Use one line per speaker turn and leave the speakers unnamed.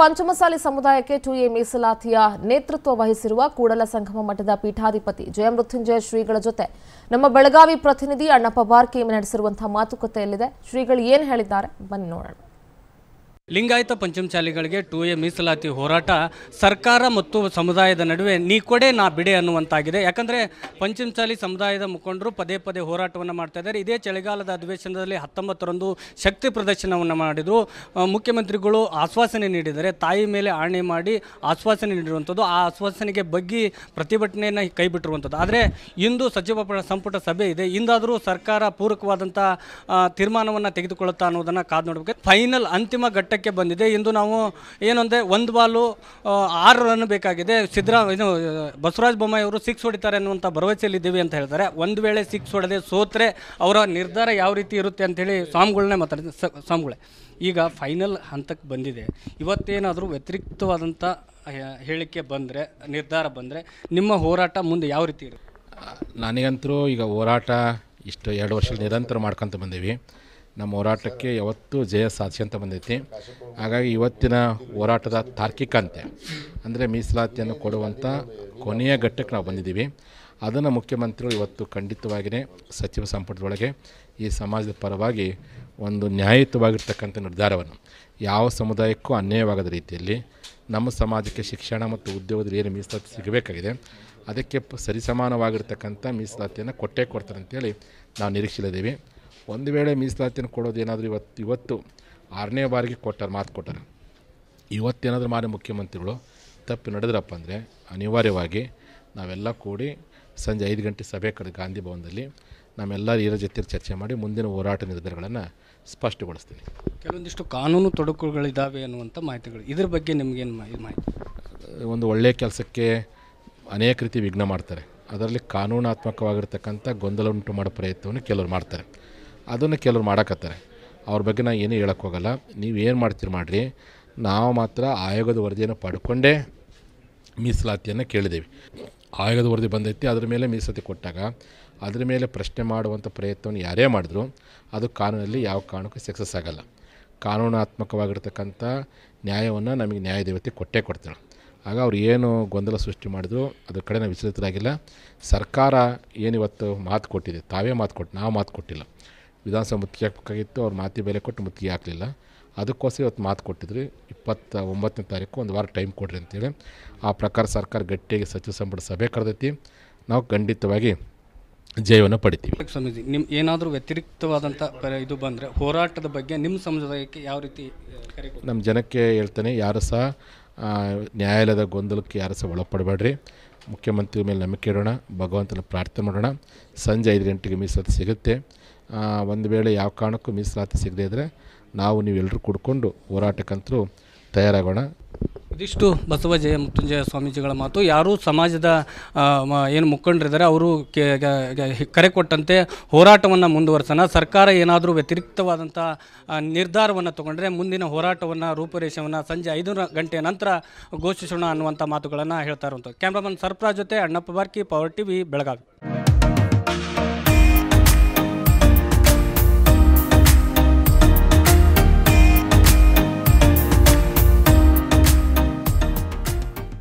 ಪಂಚಮಸಾಲಿ ಸಮುದಾಯಕ್ಕೆ ಟುಎ ಮೀಸಲಾತಿಯ ನೇತೃತ್ವ ವಹಿಸಿರುವ ಕೂಡಲ ಸಂಗಮ ಮಠದ ಪೀಠಾಧಿಪತಿ ಜಯಮೃತ್ಯುಂಜಯ ಶ್ರೀಗಳ ಜೊತೆ ನಮ್ಮ ಬೆಳಗಾವಿ ಪ್ರತಿನಿಧಿ ಅಣ್ಣಪ್ಪ ಬಾರ್ಕಿ ನಡೆಸಿರುವಂತಹ ಮಾತುಕತೆಯಲ್ಲಿದೆ ಶ್ರೀಗಳು ಏನು ಹೇಳಿದ್ದಾರೆ ಬನ್ನಿ ನೋಡೋಣ
ಲಿಂಗಾಯತ ಪಂಚಮಶಾಲಿಗಳಿಗೆ ಟು ಎ ಮೀಸಲಾತಿ ಹೋರಾಟ ಸರ್ಕಾರ ಮತ್ತು ಸಮುದಾಯದ ನಡುವೆ ನೀ ಕೊಡೆ ನಾ ಬಿಡೆ ಅನ್ನುವಂತಾಗಿದೆ ಯಾಕಂದರೆ ಪಂಚಮಶಾಲಿ ಸಮುದಾಯದ ಮುಖಂಡರು ಪದೇ ಪದೇ ಹೋರಾಟವನ್ನು ಮಾಡ್ತಾ ಇದ್ದಾರೆ ಇದೇ ಚಳಿಗಾಲದ ಅಧಿವೇಶನದಲ್ಲಿ ಹತ್ತೊಂಬತ್ತರಂದು ಶಕ್ತಿ ಪ್ರದರ್ಶನವನ್ನು ಮಾಡಿದರು ಮುಖ್ಯಮಂತ್ರಿಗಳು ಆಶ್ವಾಸನೆ ನೀಡಿದರೆ ತಾಯಿ ಮೇಲೆ ಆಣೆ ಮಾಡಿ ಆಶ್ವಾಸನೆ ನೀಡಿರುವಂಥದ್ದು ಆ ಆಶ್ವಾಸನೆಗೆ ಬಗ್ಗಿ ಪ್ರತಿಭಟನೆಯನ್ನು ಕೈಬಿಟ್ಟಿರುವಂಥದ್ದು ಆದರೆ ಇಂದು ಸಚಿವ ಸಂಪುಟ ಸಭೆ ಇದೆ ಇಂದಾದರೂ ಸರ್ಕಾರ ಪೂರಕವಾದಂಥ ತೀರ್ಮಾನವನ್ನು ತೆಗೆದುಕೊಳ್ಳುತ್ತಾ ಅನ್ನೋದನ್ನು ಕಾದು ನೋಡಬೇಕು ಫೈನಲ್ ಅಂತಿಮ ಘಟ್ಟಕ್ಕೆ ಹಂತಕ್ಕೆ ಬಂದಿದೆ ಇಂದು ನಾವು ಏನಂದರೆ ಒಂದು ಬಾಲು ಆರು ರನ್ ಬೇಕಾಗಿದೆ ಸಿದ್ದರಾಮ ಇದು ಬಸವರಾಜ ಬೊಮ್ಮಾಯಿ ಅವರು ಸಿಕ್ಸ್ ಹೊಡಿತಾರೆ ಅನ್ನುವಂಥ ಭರವಸೆಯಲ್ಲಿದ್ದೀವಿ ಅಂತ ಹೇಳ್ತಾರೆ ಒಂದು ವೇಳೆ ಸಿಕ್ಸ್ ಹೊಡೆದೆ ಸೋತ್ರೆ ಅವರ ನಿರ್ಧಾರ ಯಾವ ರೀತಿ ಇರುತ್ತೆ ಅಂಥೇಳಿ ಸ್ವಾಮಿಗಳನ್ನೇ ಮಾತಾಡಿದೆ ಸ್ವಾಮಿಗಳೇ ಈಗ ಫೈನಲ್ ಹಂತಕ್ಕೆ ಬಂದಿದೆ ಇವತ್ತೇನಾದರೂ ವ್ಯತಿರಿಕ್ತವಾದಂಥ ಹೇಳಿಕೆ ಬಂದರೆ ನಿರ್ಧಾರ ಬಂದರೆ ನಿಮ್ಮ ಹೋರಾಟ ಮುಂದೆ ಯಾವ ರೀತಿ ಇರುತ್ತೆ
ನನಗಂತರೂ ಈಗ ಹೋರಾಟ ಇಷ್ಟು ಎರಡು ವರ್ಷ ನಿರಂತರ ಮಾಡ್ಕೊತ ಬಂದೀವಿ ನಮ್ಮ ಹೋರಾಟಕ್ಕೆ ಯಾವತ್ತೂ ಜಯ ಅಂತ ಬಂದೈತಿ ಹಾಗಾಗಿ ಇವತ್ತಿನ ಹೋರಾಟದ ತಾರ್ಕಿಕ ಅಂತೆ ಅಂದರೆ ಮೀಸಲಾತಿಯನ್ನು ಕೊಡುವಂಥ ಕೊನೆಯ ಘಟ್ಟಕ್ಕೆ ನಾವು ಬಂದಿದ್ದೀವಿ ಅದನ್ನು ಮುಖ್ಯಮಂತ್ರಿಗಳು ಇವತ್ತು ಖಂಡಿತವಾಗಿಯೇ ಸಚಿವ ಸಂಪುಟದೊಳಗೆ ಈ ಸಮಾಜದ ಪರವಾಗಿ ಒಂದು ನ್ಯಾಯಯುತವಾಗಿರ್ತಕ್ಕಂಥ ನಿರ್ಧಾರವನ್ನು ಯಾವ ಸಮುದಾಯಕ್ಕೂ ಅನ್ಯಾಯವಾಗದ ರೀತಿಯಲ್ಲಿ ನಮ್ಮ ಸಮಾಜಕ್ಕೆ ಶಿಕ್ಷಣ ಮತ್ತು ಉದ್ಯೋಗದಲ್ಲಿ ಏನು ಮೀಸಲಾತಿ ಸಿಗಬೇಕಾಗಿದೆ ಅದಕ್ಕೆ ಸರಿಸಮಾನವಾಗಿರ್ತಕ್ಕಂಥ ಮೀಸಲಾತಿಯನ್ನು ಕೊಟ್ಟೇ ಕೊಡ್ತಾರೆ ಅಂತೇಳಿ ನಾವು ನಿರೀಕ್ಷಿಸಿದ್ದೀವಿ ಒಂದು ವೇಳೆ ಮೀಸಲಾತಿಯನ್ನು ಕೊಡೋದೇನಾದರೂ ಇವತ್ತು ಇವತ್ತು ಆರನೇ ಬಾರಿಗೆ ಕೊಟ್ಟಾರೆ ಮಾತು ಕೊಟ್ಟಾರೆ ಇವತ್ತೇನಾದರೂ ಮಾಡಿ ಮುಖ್ಯಮಂತ್ರಿಗಳು ತಪ್ಪು ನಡೆದ್ರಪ್ಪ ಅಂದರೆ ಅನಿವಾರ್ಯವಾಗಿ ನಾವೆಲ್ಲ ಕೂಡಿ ಸಂಜೆ ಐದು ಗಂಟೆ ಸಭೆ ಕಡೆ ಗಾಂಧಿ ಭವನದಲ್ಲಿ ನಮ್ಮೆಲ್ಲ ಇರೋ ಜೊತೆ ಚರ್ಚೆ ಮಾಡಿ ಮುಂದಿನ ಹೋರಾಟ ನಿರ್ಧಾರಗಳನ್ನು ಸ್ಪಷ್ಟಗೊಳಿಸ್ತೀನಿ
ಕೆಲವೊಂದಿಷ್ಟು ಕಾನೂನು ತೊಡಕುಗಳಿದ್ದಾವೆ ಅನ್ನುವಂಥ ಮಾಹಿತಿಗಳು ಇದ್ರ ಬಗ್ಗೆ ನಿಮಗೇನು ಮಾಹಿತಿ
ಒಂದು ಒಳ್ಳೆಯ ಕೆಲಸಕ್ಕೆ ಅನೇಕ ರೀತಿ ವಿಘ್ನ ಮಾಡ್ತಾರೆ ಅದರಲ್ಲಿ ಕಾನೂನಾತ್ಮಕವಾಗಿರ್ತಕ್ಕಂಥ ಗೊಂದಲ ಉಂಟು ಮಾಡೋ ಪ್ರಯತ್ನವನ್ನು ಕೆಲವರು ಮಾಡ್ತಾರೆ ಅದನ್ನು ಕೆಲವ್ರು ಮಾಡಕತ್ತಾರೆ ಅವ್ರ ಬಗ್ಗೆ ನಾನು ಏನೂ ಹೇಳಕ್ಕೆ ಹೋಗಲ್ಲ ನೀವು ಏನು ಮಾಡ್ತೀರಿ ಮಾಡಿರಿ ನಾವು ಮಾತ್ರ ಆಯೋಗದ ವರದಿಯನ್ನು ಪಡ್ಕೊಂಡೇ ಮೀಸಲಾತಿಯನ್ನು ಕೇಳಿದ್ದೀವಿ ಆಯೋಗದ ವರದಿ ಬಂದೈತಿ ಅದ್ರ ಮೇಲೆ ಮೀಸಲಾತಿ ಕೊಟ್ಟಾಗ ಅದ್ರ ಮೇಲೆ ಪ್ರಶ್ನೆ ಮಾಡುವಂಥ ಪ್ರಯತ್ನವನ್ನು ಯಾರೇ ಮಾಡಿದ್ರು ಅದು ಕಾನೂನಲ್ಲಿ ಯಾವ ಕಾರಣಕ್ಕೂ ಸಕ್ಸಸ್ ಆಗಲ್ಲ ಕಾನೂನಾತ್ಮಕವಾಗಿರ್ತಕ್ಕಂಥ ನ್ಯಾಯವನ್ನು ನಮಗೆ ನ್ಯಾಯದೇವತೆ ಕೊಟ್ಟೇ ಕೊಡ್ತಾಳೆ ಆಗ ಅವ್ರು ಏನು ಗೊಂದಲ ಸೃಷ್ಟಿ ಮಾಡಿದ್ರು ಅದ್ರ ಕಡೆ ನಾವು ವಿಚಲಿತರಾಗಿಲ್ಲ ಸರ್ಕಾರ ಏನಿವತ್ತು ಮಾತು ಕೊಟ್ಟಿದೆ ತಾವೇ ಮಾತು ಕೊಟ್ಟು ನಾವು ಮಾತು ಕೊಟ್ಟಿಲ್ಲ ವಿಧಾನಸಭೆ ಮುತ್ತಿಗೆ ಹಾಕಬೇಕಾಗಿತ್ತು ಅವ್ರು ಮಾತಿ ಬೆಲೆ ಕೊಟ್ಟು ಮುತ್ತಿಗೆ ಹಾಕಲಿಲ್ಲ ಅದಕ್ಕೋಸ್ಕರ ಇವತ್ತು ಮಾತು ಕೊಟ್ಟಿದ್ರಿ ಇಪ್ಪತ್ತ ಒಂಬತ್ತನೇ ತಾರೀಕು ಒಂದು ವಾರ ಟೈಮ್ ಕೊಡ್ರಿ ಅಂತೇಳಿ ಆ ಪ್ರಕಾರ ಸರ್ಕಾರ ಗಟ್ಟಿಯಾಗಿ ಸಚಿವ ಸಂಪುಟ ಸಭೆ ಕರೆದೈತಿ ನಾವು ಖಂಡಿತವಾಗಿ ಜಯವನ್ನು ಪಡಿತೀವಿ
ಸ್ವಾಮೀಜಿ ನಿಮ್ಮ ಏನಾದರೂ ವ್ಯತಿರಿಕ್ತವಾದಂಥ ಇದು ಬಂದರೆ ಹೋರಾಟದ ಬಗ್ಗೆ ನಿಮ್ಮ ಸಮುದಾಯಕ್ಕೆ ಯಾವ ರೀತಿ
ನಮ್ಮ ಜನಕ್ಕೆ ಹೇಳ್ತಾನೆ ಯಾರು ಸಹ ನ್ಯಾಯಾಲಯದ ಗೊಂದಲಕ್ಕೆ ಯಾರು ಸಹ ಒಳಪಡಬೇಡ್ರಿ ಮುಖ್ಯಮಂತ್ರಿ ಮೇಲೆ ನಂಬಿಕೆ ಇಡೋಣ ಭಗವಂತನ ಪ್ರಾರ್ಥನೆ ಮಾಡೋಣ ಸಂಜೆ ಐದು ಗಂಟೆಗೆ ಮೀಸಲು ಸಿಗುತ್ತೆ ಒಂದು ವೇಳೆ ಯಾವ ಕಾರಣಕ್ಕೂ ಮೀಸಲಾತಿ ಸಿಗದೇ ಇದ್ದರೆ ನಾವು ನೀವೆಲ್ಲರೂ ಕೂಡಿಕೊಂಡು ಹೋರಾಟಕ್ಕಂತರೂ ತಯಾರಾಗೋಣ
ಇದಿಷ್ಟು ಬಸವ ಜಯ ಮೃತ್ಯುಂಜಯ ಸ್ವಾಮೀಜಿಗಳ ಮಾತು ಯಾರು ಸಮಾಜದ ಏನು ಮುಖಂಡರಿದ್ದಾರೆ ಅವರು ಕರೆ ಕೊಟ್ಟಂತೆ ಹೋರಾಟವನ್ನು ಮುಂದುವರೆಸೋಣ ಸರ್ಕಾರ ಏನಾದರೂ ವ್ಯತಿರಿಕ್ತವಾದಂಥ ನಿರ್ಧಾರವನ್ನು ತಗೊಂಡ್ರೆ ಮುಂದಿನ ಹೋರಾಟವನ್ನು ರೂಪುರೇಷವನ್ನು ಸಂಜೆ ಐದು ಗಂಟೆಯ ನಂತರ ಘೋಷಿಸೋಣ ಅನ್ನುವಂಥ ಮಾತುಗಳನ್ನು ಹೇಳ್ತಾ ಇರುವಂಥದ್ದು ಕ್ಯಾಮ್ರಾಮನ್ ಸರ್ಪ್ರಾ ಜೊತೆ Annappa Barki power T V Belagavi